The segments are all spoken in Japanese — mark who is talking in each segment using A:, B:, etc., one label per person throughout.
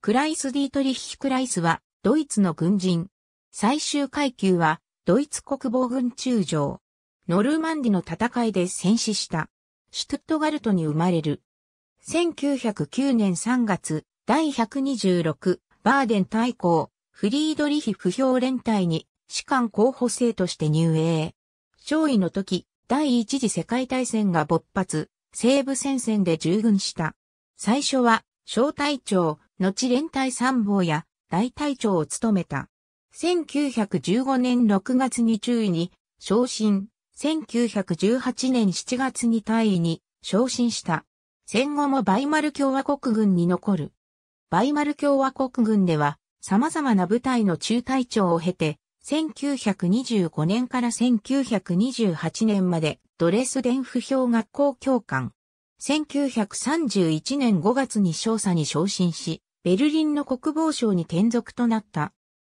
A: クライス・ディートリッヒ・クライスは、ドイツの軍人。最終階級は、ドイツ国防軍中将。ノルマンディの戦いで戦死した。シュトットガルトに生まれる。1909年3月、第126バーデン大公、フリードリヒ不評連隊に士官候補生として入営。勝尉の時、第一次世界大戦が勃発、西部戦線で従軍した。最初は小隊長、後連隊参謀や大隊長を務めた。1915年6月に中尉に昇進、1918年7月に大尉に昇進した。戦後もバイマル共和国軍に残る。バイマル共和国軍では様々な部隊の中隊長を経て、1925年から1928年までドレスデン不評学校教官、1931年5月に少佐に昇進し、ベルリンの国防省に転属となった。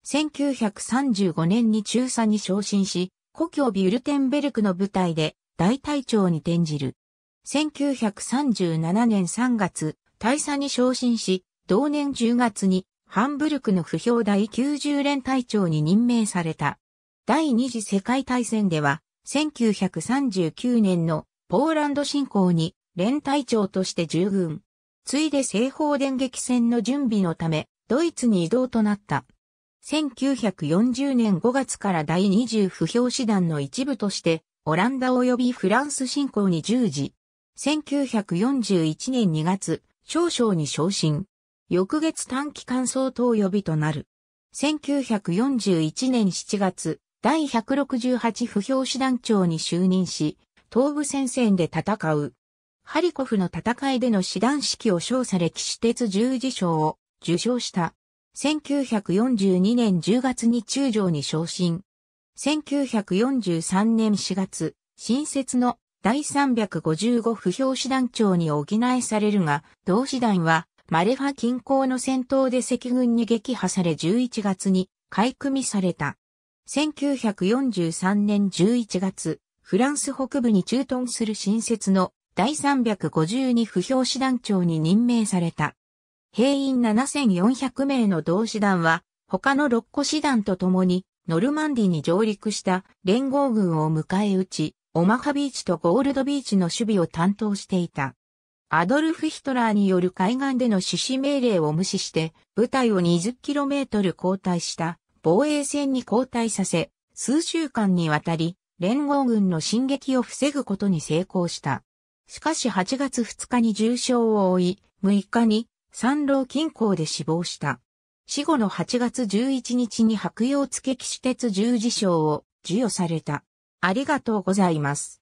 A: 1935年に中佐に昇進し、故郷ビュルテンベルクの部隊で大隊長に転じる。1937年3月、大佐に昇進し、同年10月にハンブルクの不評第90連隊長に任命された。第二次世界大戦では、1939年のポーランド侵攻に連隊長として従軍。ついで西方電撃戦の準備のため、ドイツに移動となった。1940年5月から第20不評師団の一部として、オランダ及びフランス侵攻に従事。1941年2月、少々に昇進。翌月短期間相当予備となる。1941年7月、第168不評師団長に就任し、東部戦線で戦う。ハリコフの戦いでの師団式を称され騎士鉄十字章を受賞した。1942年10月に中将に昇進。1943年4月、新設の第355不評師団長に補えされるが、同師団はマレファ近郊の戦闘で赤軍に撃破され11月に買い組みされた。1943年11月、フランス北部に駐屯する新設の第352不評師団長に任命された。兵員7400名の同師団は、他の6個師団と共に、ノルマンディに上陸した連合軍を迎え撃ち、オマハビーチとゴールドビーチの守備を担当していた。アドルフ・ヒトラーによる海岸での指示命令を無視して、部隊を 20km 後退した防衛戦に後退させ、数週間にわたり、連合軍の進撃を防ぐことに成功した。しかし8月2日に重傷を負い、6日に三郎近郊で死亡した。死後の8月11日に白洋付騎士鉄十字章を授与された。ありがとうございます。